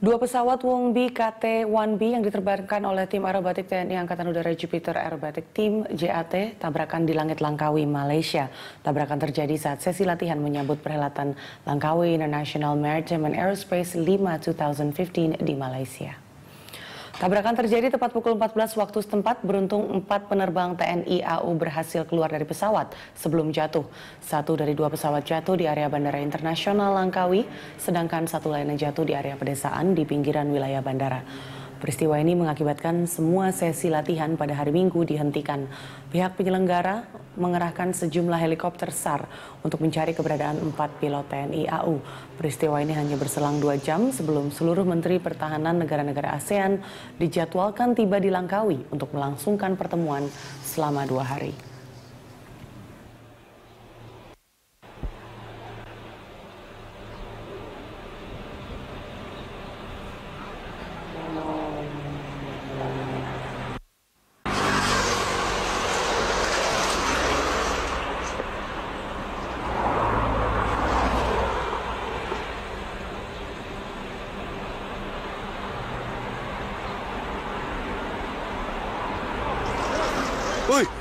Dua pesawat B KT-1B yang diterbangkan oleh tim aerobatik TNI Angkatan Udara Jupiter Aerobatic tim JAT tabrakan di langit Langkawi, Malaysia. Tabrakan terjadi saat sesi latihan menyambut perhelatan Langkawi International Maritime and Aerospace 5 2015 di Malaysia. Tabrakan terjadi tepat pukul 14 waktu setempat, beruntung empat penerbang TNI AU berhasil keluar dari pesawat sebelum jatuh. Satu dari dua pesawat jatuh di area Bandara Internasional Langkawi, sedangkan satu lainnya jatuh di area pedesaan di pinggiran wilayah bandara. Peristiwa ini mengakibatkan semua sesi latihan pada hari Minggu dihentikan. Pihak penyelenggara mengerahkan sejumlah helikopter SAR untuk mencari keberadaan empat pilot TNI AU. Peristiwa ini hanya berselang dua jam sebelum seluruh Menteri Pertahanan negara-negara ASEAN dijadwalkan tiba di Langkawi untuk melangsungkan pertemuan selama dua hari. Uy.